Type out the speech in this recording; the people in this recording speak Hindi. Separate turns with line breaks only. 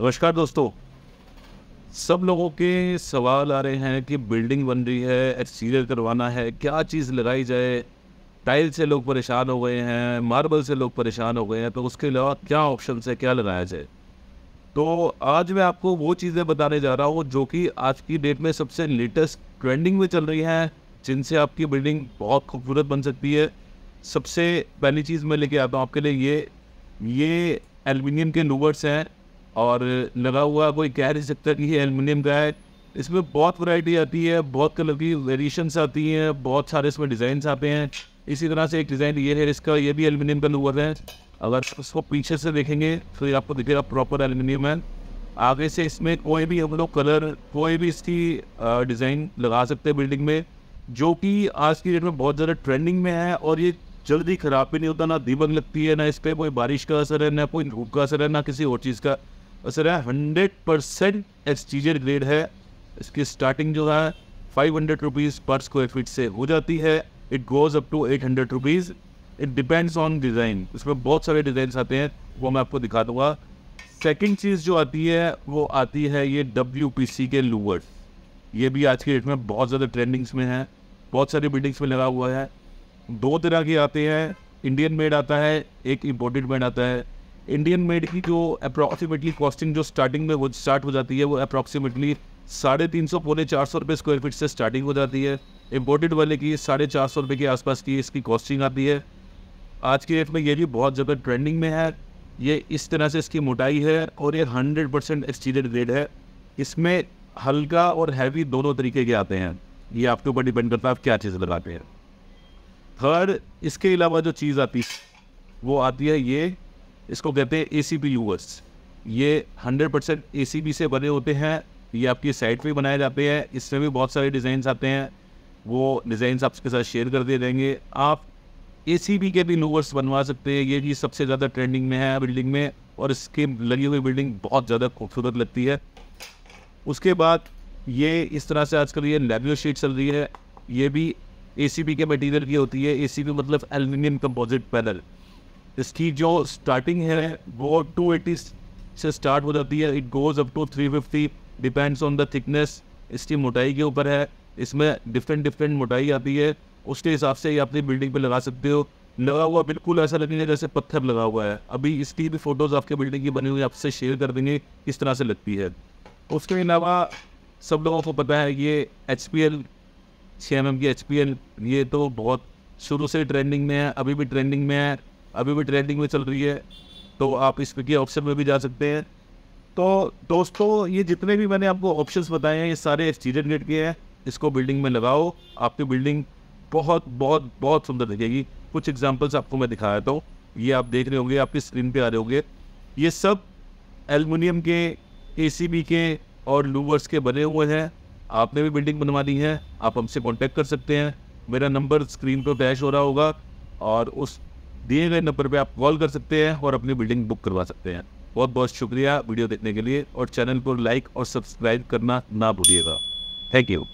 नमस्कार दोस्तों सब लोगों के सवाल आ रहे हैं कि बिल्डिंग बन रही है एक्सटीरियर करवाना है क्या चीज़ लगाई जाए टाइल से लोग परेशान हो गए हैं मार्बल से लोग परेशान हो गए हैं तो उसके अलावा क्या ऑप्शन है क्या लगाया जाए तो आज मैं आपको वो चीज़ें बताने जा रहा हूँ जो कि आज की डेट में सबसे लेटेस्ट ट्रेंडिंग में चल रही हैं जिनसे आपकी बिल्डिंग बहुत खूबसूरत बन सकती है सबसे पहली चीज़ मैं लेके आता हूँ आपके लिए ये ये एलमिनियम के लूवर्स हैं और लगा हुआ कोई कह नहीं सकता कि ये एलमिनियम का है इसमें बहुत वैरायटी आती है बहुत कलर की वेरिएशंस आती हैं बहुत सारे इसमें डिज़ाइन आते हैं इसी तरह से एक डिज़ाइन ये है इसका ये भी एलमिनियम का हुआ है अगर उसको पीछे से देखेंगे तो ये आपको दिखेगा प्रॉपर एलमिनियम है आगे से इसमें कोई भी हम लोग कलर कोई भी इसकी डिज़ाइन लगा सकते हैं बिल्डिंग में जो कि आज की डेट में बहुत ज़्यादा ट्रेंडिंग में है और ये जल्दी ख़राब भी नहीं होता ना दीबंग लगती है ना इस पर कोई बारिश का असर है ना कोई धूप का असर है ना किसी और चीज़ का और हंड्रेड परसेंट एक्सटीरियर ग्रेड है इसकी स्टार्टिंग जो है five hundred rupees per square feet से हो जाती है it goes up to eight hundred rupees it depends on design इसमें बहुत सारे डिज़ाइन आते हैं वो मैं आपको दिखा दूंगा सेकेंड चीज़ जो आती है वो आती है ये डब्ल्यू पी सी के लूवर्स ये भी आज के डेट में बहुत ज़्यादा ट्रेंडिंग्स में है बहुत सारी बिल्डिंग्स में लगा हुआ है दो तरह के आते हैं इंडियन मेड आता है एक इम्पोर्टेड मेड आता है इंडियन मेड की जो अप्रॉक्सीमेटली कॉस्टिंग जो स्टार्टिंग में वो स्टार्ट हो जाती है वो अप्रॉक्सीमेटली साढ़े तीन सौ पौने चार सौ रुपये स्क्वायर फीट से स्टार्टिंग हो जाती है इम्पोर्टेड वाले की साढ़े चार सौ रुपये के आसपास की इसकी कॉस्टिंग आती है आज के डेट में ये भी बहुत ज़्यादा ट्रेंडिंग में है ये इस तरह से इसकी मोटाई है और ये हंड्रेड परसेंट एक्सटीरियर ग्रेड है इसमें हल्का और हैवी दोनों तरीके के आते हैं ये आपके ऊपर डिपेंड करता है आप क्या चीज़ लगाते हैं थर्ड इसके अलावा जो चीज़ आती है वो आती है ये इसको कहते हैं ए सी बी यूवर्स ये hundred percent A C B से बने होते हैं ये आपकी साइट पर बनाए जाते हैं इसमें भी बहुत सारे डिज़ाइंस आते हैं वो डिज़ाइंस आपके साथ शेयर कर दिए जाएंगे आप ए सी बी के भी लूवर्स बनवा सकते हैं ये भी सबसे ज़्यादा ट्रेंडिंग में है बिल्डिंग में और इसके लगी हुई बिल्डिंग बहुत ज़्यादा खूबसूरत लगती है उसके बाद ये इस तरह से आजकल ये लेबियो शीट चल रही है ये भी ए सी बी के मटीरियल की होती है ए सी बी मतलब एल्यूमिनियम कंपोजिट पैनल इसकी जो स्टार्टिंग है वो 280 से स्टार्ट हो जाती है it goes up to 350 depends on the thickness इसकी मोटाई के ऊपर है इसमें डिफरेंट डिफरेंट मोटाई आती है उसके हिसाब से ये अपनी बिल्डिंग पे लगा सकते हो लगा हुआ बिल्कुल ऐसा है जैसे पत्थर लगा हुआ है अभी इसकी भी फ़ोटोज़ आपके बिल्डिंग की बनी हुई आपसे शेयर कर देंगे किस तरह से लगती है उसके अलावा सब लोगों को पता है ये एच पी एल छः एम एम की एच पी एल ये तो बहुत शुरू से ट्रेंडिंग में है अभी भी ट्रेंडिंग में है अभी भी ट्रेंडिंग में चल रही है तो आप इस पे ऑप्शन में भी जा सकते हैं तो दोस्तों ये जितने भी मैंने आपको ऑप्शंस बताए हैं ये सारे एक्सटीरियर गेट के हैं इसको बिल्डिंग में लगाओ आपकी बिल्डिंग बहुत बहुत बहुत सुंदर दिखेगी कुछ एग्जांपल्स आपको मैं दिखा देता हूँ ये आप देख रहे होंगे आपकी स्क्रीन पे आ रहे होंगे ये सब एलमिनियम के ए के और लूवर्स के बने हुए हैं आपने भी बिल्डिंग बनवानी है आप हमसे कॉन्टेक्ट कर सकते हैं मेरा नंबर स्क्रीन पर डैश हो रहा होगा और उस दिए गए नंबर पर आप कॉल कर सकते हैं और अपनी बिल्डिंग बुक करवा सकते हैं बहुत बहुत शुक्रिया वीडियो देखने के लिए और चैनल को लाइक और सब्सक्राइब करना ना भूलिएगा थैंक यू